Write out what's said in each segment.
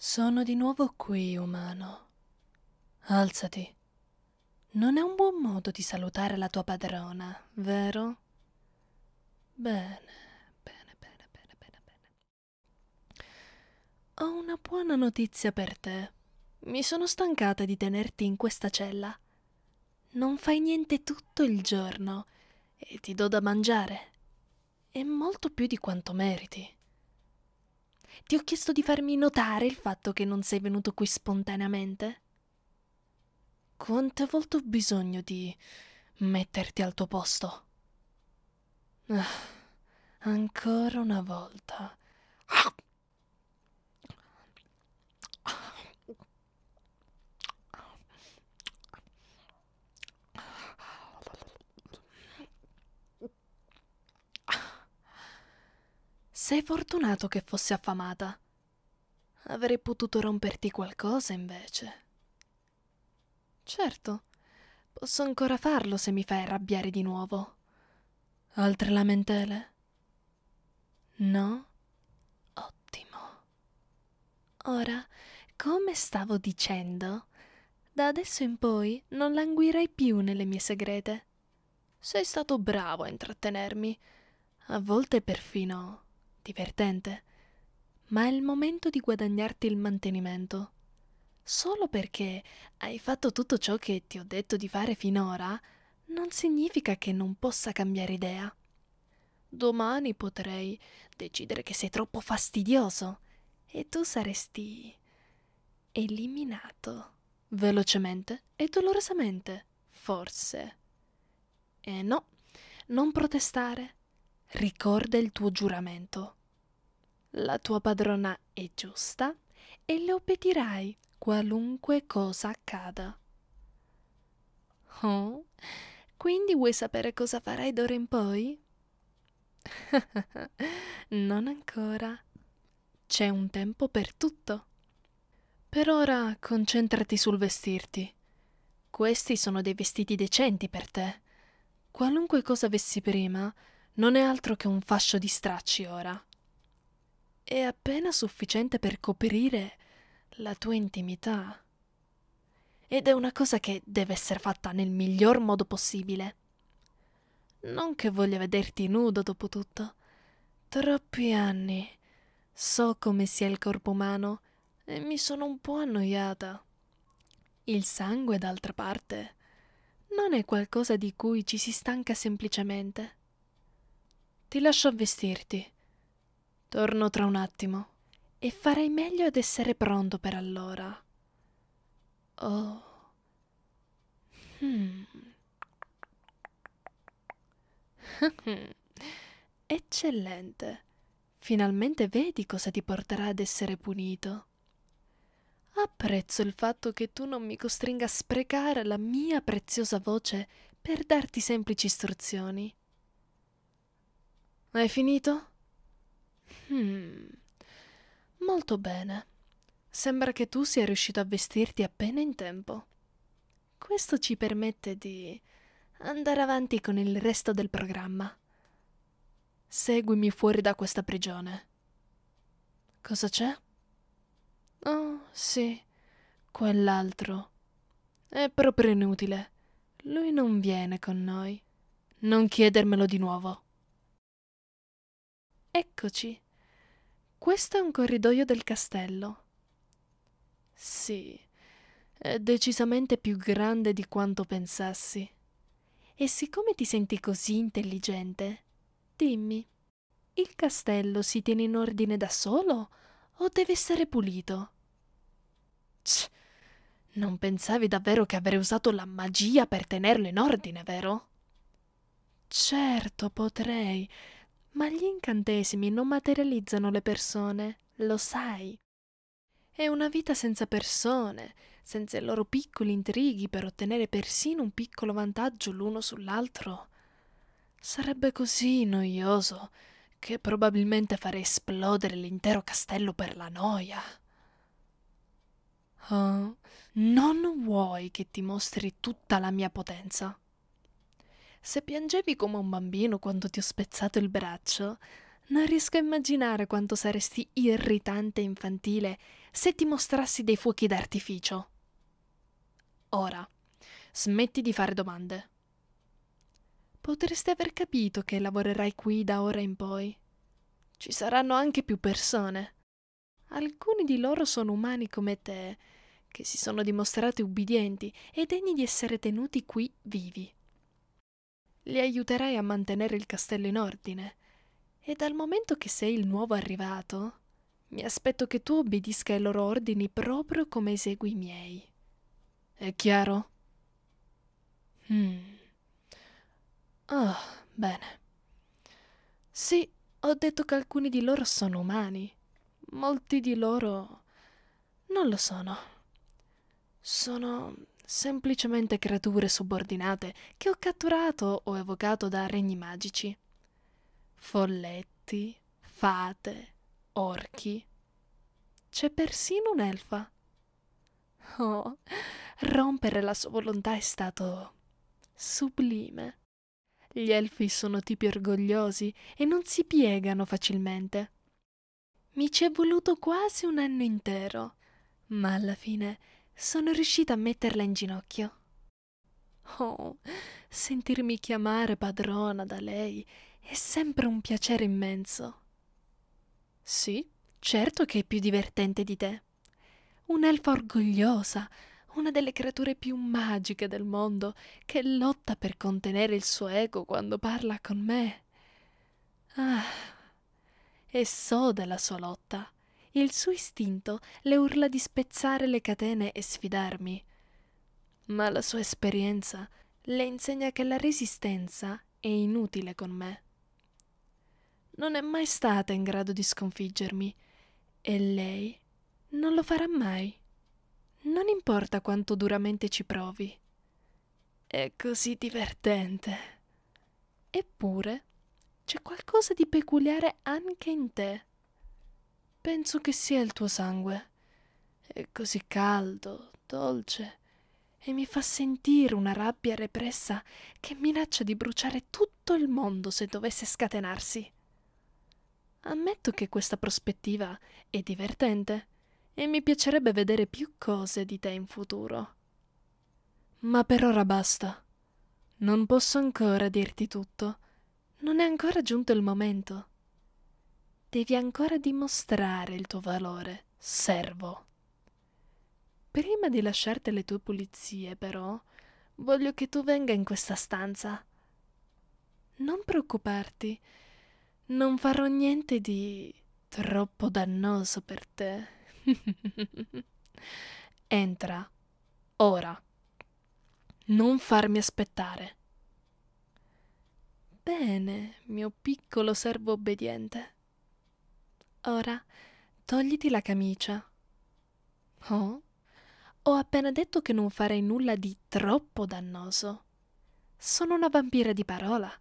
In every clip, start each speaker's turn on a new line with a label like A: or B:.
A: Sono di nuovo qui, umano. Alzati. Non è un buon modo di salutare la tua padrona, vero? Bene, bene, bene, bene, bene, bene. Ho una buona notizia per te. Mi sono stancata di tenerti in questa cella. Non fai niente tutto il giorno e ti do da mangiare. E molto più di quanto meriti. Ti ho chiesto di farmi notare il fatto che non sei venuto qui spontaneamente? Quante volte ho bisogno di metterti al tuo posto? Ah, ancora una volta. Ah. Sei fortunato che fossi affamata. Avrei potuto romperti qualcosa invece. Certo, posso ancora farlo se mi fai arrabbiare di nuovo. Altre lamentele? No? Ottimo. Ora, come stavo dicendo, da adesso in poi non languirai più nelle mie segrete. Sei stato bravo a intrattenermi, a volte perfino divertente, ma è il momento di guadagnarti il mantenimento. Solo perché hai fatto tutto ciò che ti ho detto di fare finora, non significa che non possa cambiare idea. Domani potrei decidere che sei troppo fastidioso e tu saresti eliminato velocemente e dolorosamente, forse. E no, non protestare. Ricorda il tuo giuramento la tua padrona è giusta e le obbedirai qualunque cosa accada. Oh, quindi vuoi sapere cosa farai d'ora in poi? non ancora. C'è un tempo per tutto. Per ora concentrati sul vestirti. Questi sono dei vestiti decenti per te. Qualunque cosa avessi prima non è altro che un fascio di stracci ora è appena sufficiente per coprire la tua intimità. Ed è una cosa che deve essere fatta nel miglior modo possibile. Non che voglia vederti nudo dopo tutto. Troppi anni. So come sia il corpo umano e mi sono un po' annoiata. Il sangue, d'altra parte, non è qualcosa di cui ci si stanca semplicemente. Ti lascio vestirti. Torno tra un attimo e farei meglio ad essere pronto per allora. Oh. Hmm. Eccellente. Finalmente vedi cosa ti porterà ad essere punito. Apprezzo il fatto che tu non mi costringa a sprecare la mia preziosa voce per darti semplici istruzioni. Hai finito? Hmm. Molto bene. Sembra che tu sia riuscito a vestirti appena in tempo. Questo ci permette di andare avanti con il resto del programma. Seguimi fuori da questa prigione. Cosa c'è? Oh, sì, quell'altro. È proprio inutile. Lui non viene con noi. Non chiedermelo di nuovo. Eccoci. Questo è un corridoio del castello. Sì, è decisamente più grande di quanto pensassi. E siccome ti senti così intelligente, dimmi, il castello si tiene in ordine da solo o deve essere pulito? Ch, non pensavi davvero che avrei usato la magia per tenerlo in ordine, vero? Certo, potrei ma gli incantesimi non materializzano le persone, lo sai. È una vita senza persone, senza i loro piccoli intrighi per ottenere persino un piccolo vantaggio l'uno sull'altro. Sarebbe così noioso che probabilmente farei esplodere l'intero castello per la noia. Oh, non vuoi che ti mostri tutta la mia potenza? Se piangevi come un bambino quando ti ho spezzato il braccio, non riesco a immaginare quanto saresti irritante e infantile se ti mostrassi dei fuochi d'artificio. Ora, smetti di fare domande. Potresti aver capito che lavorerai qui da ora in poi. Ci saranno anche più persone. Alcuni di loro sono umani come te, che si sono dimostrati ubbidienti e degni di essere tenuti qui vivi li aiuterai a mantenere il castello in ordine. E dal momento che sei il nuovo arrivato, mi aspetto che tu obbedisca ai loro ordini proprio come esegui i miei. È chiaro? Hmm. Oh, bene. Sì, ho detto che alcuni di loro sono umani. Molti di loro non lo sono. Sono semplicemente creature subordinate che ho catturato o evocato da regni magici. Folletti, fate, orchi. C'è persino un'elfa. Oh, rompere la sua volontà è stato sublime. Gli elfi sono tipi orgogliosi e non si piegano facilmente. Mi ci è voluto quasi un anno intero, ma alla fine sono riuscita a metterla in ginocchio. Oh, sentirmi chiamare padrona da lei è sempre un piacere immenso. Sì, certo che è più divertente di te. Un'elfa orgogliosa, una delle creature più magiche del mondo, che lotta per contenere il suo ego quando parla con me. Ah, e so della sua lotta. Il suo istinto le urla di spezzare le catene e sfidarmi. Ma la sua esperienza le insegna che la resistenza è inutile con me. Non è mai stata in grado di sconfiggermi e lei non lo farà mai. Non importa quanto duramente ci provi. È così divertente. Eppure c'è qualcosa di peculiare anche in te Penso che sia il tuo sangue. È così caldo, dolce, e mi fa sentire una rabbia repressa che minaccia di bruciare tutto il mondo se dovesse scatenarsi. Ammetto che questa prospettiva è divertente e mi piacerebbe vedere più cose di te in futuro. Ma per ora basta. Non posso ancora dirti tutto. Non è ancora giunto il momento. Devi ancora dimostrare il tuo valore, servo. Prima di lasciarti le tue pulizie, però, voglio che tu venga in questa stanza. Non preoccuparti, non farò niente di troppo dannoso per te. Entra, ora. Non farmi aspettare. Bene, mio piccolo servo obbediente. Ora, togliti la camicia. Oh? Ho appena detto che non farei nulla di troppo dannoso. Sono una vampira di parola.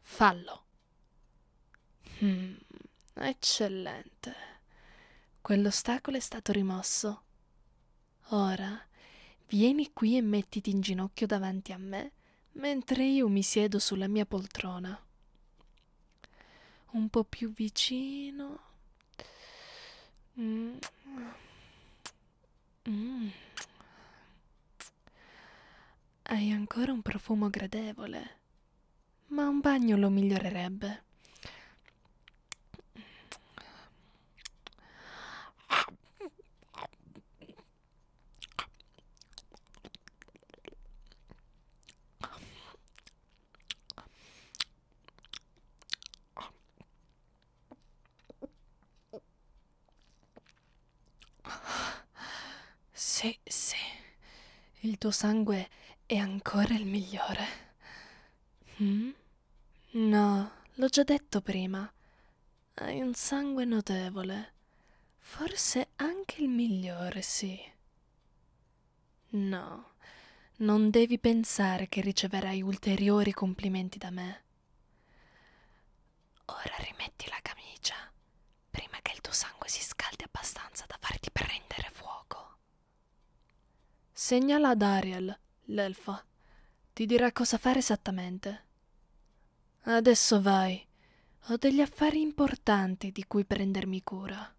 A: Fallo. Hmm, eccellente. Quell'ostacolo è stato rimosso. Ora, vieni qui e mettiti in ginocchio davanti a me, mentre io mi siedo sulla mia poltrona. Un po' più vicino. Mm. Mm. Hai ancora un profumo gradevole, ma un bagno lo migliorerebbe. Sì, sì, il tuo sangue è ancora il migliore. Mm? No, l'ho già detto prima. Hai un sangue notevole. Forse anche il migliore, sì. No, non devi pensare che riceverai ulteriori complimenti da me. Ora rimetti Segnala ad Ariel, l'elfa. Ti dirà cosa fare esattamente. Adesso vai. Ho degli affari importanti di cui prendermi cura.